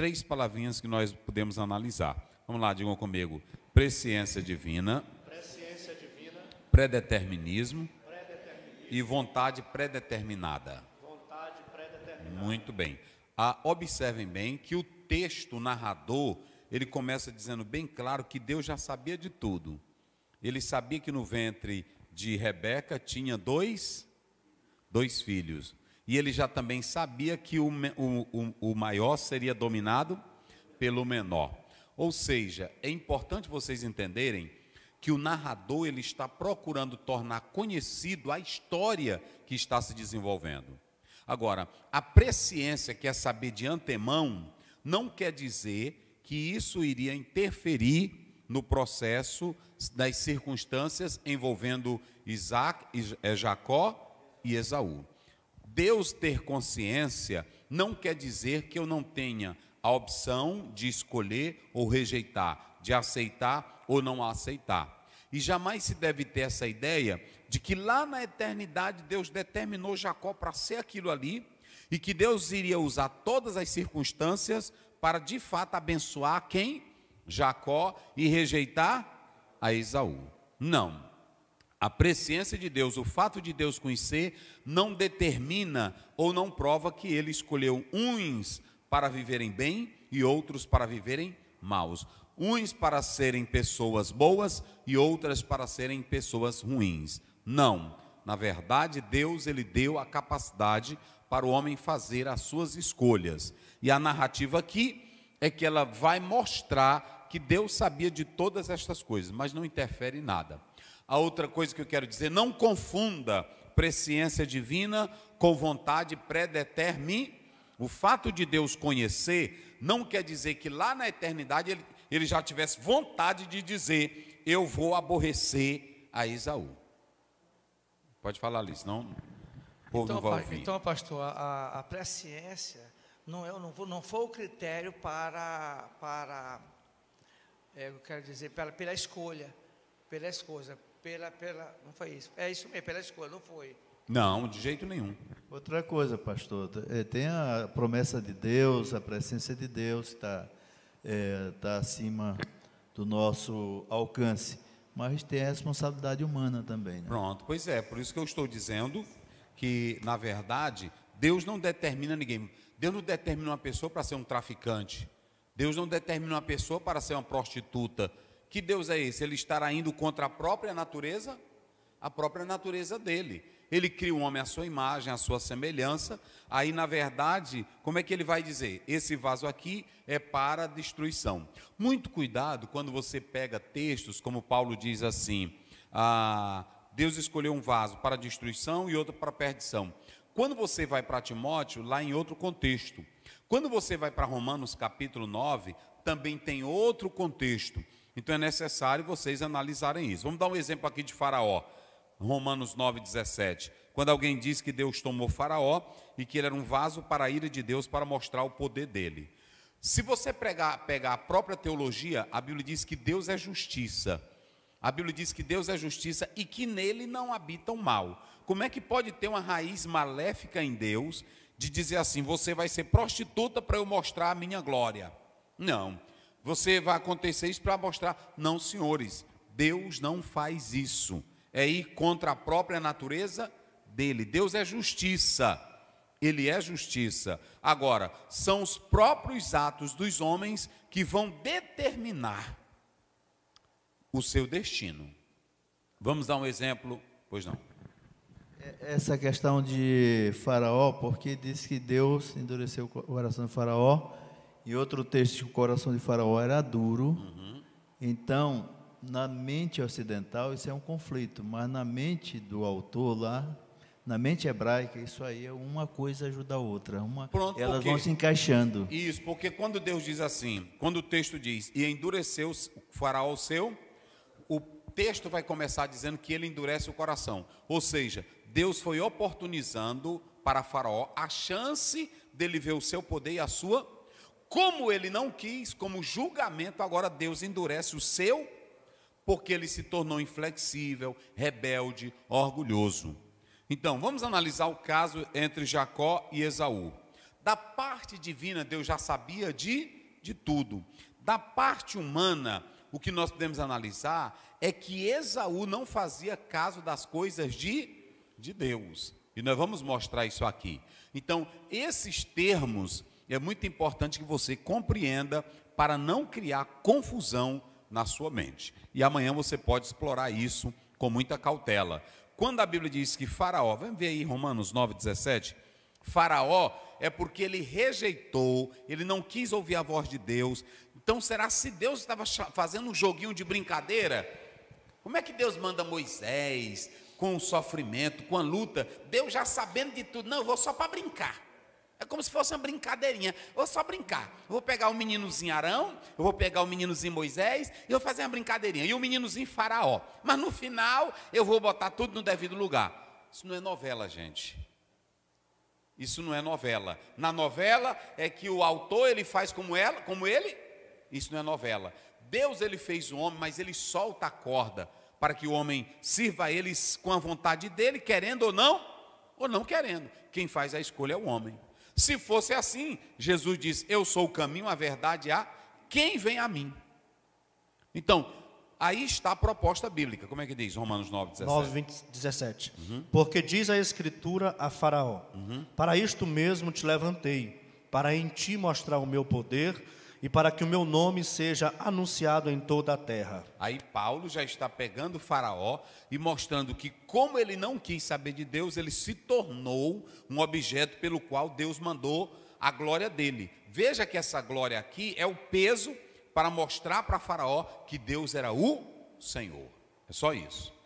três palavrinhas que nós podemos analisar. Vamos lá, digam comigo: presciência divina, presciência divina predeterminismo, predeterminismo, e vontade predeterminada. vontade predeterminada. Muito bem. Ah, observem bem que o texto o narrador ele começa dizendo bem claro que Deus já sabia de tudo. Ele sabia que no ventre de Rebeca tinha dois, dois filhos. E ele já também sabia que o, o, o maior seria dominado pelo menor. Ou seja, é importante vocês entenderem que o narrador ele está procurando tornar conhecido a história que está se desenvolvendo. Agora, a presciência, que é saber de antemão, não quer dizer que isso iria interferir no processo das circunstâncias envolvendo Isaac, eh, Jacó e Esaú. Deus ter consciência não quer dizer que eu não tenha a opção de escolher ou rejeitar, de aceitar ou não aceitar. E jamais se deve ter essa ideia de que lá na eternidade Deus determinou Jacó para ser aquilo ali e que Deus iria usar todas as circunstâncias para de fato abençoar quem? Jacó e rejeitar a Esaú. Não. A presciência de Deus, o fato de Deus conhecer, não determina ou não prova que ele escolheu uns para viverem bem e outros para viverem maus. Uns para serem pessoas boas e outras para serem pessoas ruins. Não. Na verdade, Deus ele deu a capacidade para o homem fazer as suas escolhas. E a narrativa aqui é que ela vai mostrar que Deus sabia de todas estas coisas, mas não interfere em nada. A outra coisa que eu quero dizer, não confunda presciência divina com vontade predeterminada. O fato de Deus conhecer não quer dizer que lá na eternidade ele, ele já tivesse vontade de dizer: Eu vou aborrecer a Esaú. Pode falar, Alice, não? Ou então, não então, pastor, a, a presciência não, é, não, não foi o critério para, para é, eu quero dizer, pela, pela escolha, pela escolha, pela, pela, não foi isso. É isso mesmo, pela escolha, não foi. Não, de jeito nenhum. Outra coisa, pastor, é, tem a promessa de Deus, a presença de Deus está é, tá acima do nosso alcance, mas tem a responsabilidade humana também. Né? Pronto, pois é, por isso que eu estou dizendo que, na verdade, Deus não determina ninguém. Deus não determina uma pessoa para ser um traficante. Deus não determina uma pessoa para ser uma prostituta. Que Deus é esse? Ele estará indo contra a própria natureza? A própria natureza dele. Ele cria o um homem à sua imagem, à sua semelhança. Aí, na verdade, como é que ele vai dizer? Esse vaso aqui é para destruição. Muito cuidado quando você pega textos, como Paulo diz assim: ah, Deus escolheu um vaso para destruição e outro para perdição. Quando você vai para Timóteo, lá em outro contexto. Quando você vai para Romanos capítulo 9, também tem outro contexto. Então é necessário vocês analisarem isso. Vamos dar um exemplo aqui de Faraó, Romanos 17. Quando alguém diz que Deus tomou Faraó e que ele era um vaso para a ira de Deus para mostrar o poder dele. Se você pegar, pegar a própria teologia, a Bíblia diz que Deus é justiça. A Bíblia diz que Deus é justiça e que nele não habita o mal. Como é que pode ter uma raiz maléfica em Deus de dizer assim: você vai ser prostituta para eu mostrar a minha glória? Não. Você vai acontecer isso para mostrar, não, senhores, Deus não faz isso. É ir contra a própria natureza dele. Deus é justiça. Ele é justiça. Agora, são os próprios atos dos homens que vão determinar o seu destino. Vamos dar um exemplo? Pois não. É, essa questão de Faraó, porque diz que Deus endureceu o coração de Faraó e outro texto que o coração de Faraó era duro. Uhum. Então, na mente ocidental, isso é um conflito, mas na mente do autor lá, na mente hebraica, isso aí é uma coisa ajuda a outra. Uma, Pronto, elas porque, vão se encaixando. Isso, porque quando Deus diz assim, quando o texto diz, e endureceu o faraó seu, o texto vai começar dizendo que ele endurece o coração. Ou seja, Deus foi oportunizando para faraó a chance dele ver o seu poder e a sua como ele não quis, como julgamento, agora Deus endurece o seu, porque ele se tornou inflexível, rebelde, orgulhoso. Então, vamos analisar o caso entre Jacó e Esaú. Da parte divina, Deus já sabia de, de tudo. Da parte humana, o que nós podemos analisar é que Esaú não fazia caso das coisas de, de Deus. E nós vamos mostrar isso aqui. Então, esses termos é muito importante que você compreenda para não criar confusão na sua mente. E amanhã você pode explorar isso com muita cautela. Quando a Bíblia diz que Faraó, vamos ver aí Romanos 9, 17. Faraó é porque ele rejeitou, ele não quis ouvir a voz de Deus. Então, será se Deus estava fazendo um joguinho de brincadeira? Como é que Deus manda Moisés com o sofrimento, com a luta? Deus já sabendo de tudo, não, eu vou só para brincar. É como se fosse uma brincadeirinha. Vou só brincar. Eu vou pegar o meninozinho Arão, eu vou pegar o meninozinho Moisés e vou fazer uma brincadeirinha. E o meninozinho Faraó. Mas no final eu vou botar tudo no devido lugar. Isso não é novela, gente. Isso não é novela. Na novela é que o autor ele faz como ela, como ele. Isso não é novela. Deus ele fez o homem, mas ele solta a corda para que o homem sirva a eles com a vontade dele, querendo ou não, ou não querendo. Quem faz a escolha é o homem. Se fosse assim, Jesus diz: Eu sou o caminho, a verdade, a quem vem a mim. Então, aí está a proposta bíblica. Como é que diz Romanos 9, 17? 9, 20, 17. Uhum. Porque diz a Escritura a Faraó: uhum. Para isto mesmo te levantei, para em ti mostrar o meu poder e para que o meu nome seja anunciado em toda a terra. Aí Paulo já está pegando Faraó e mostrando que, como ele não quis saber de Deus, ele se tornou um objeto pelo qual Deus mandou a glória dele. Veja que essa glória aqui é o peso para mostrar para Faraó que Deus era o Senhor. É só isso.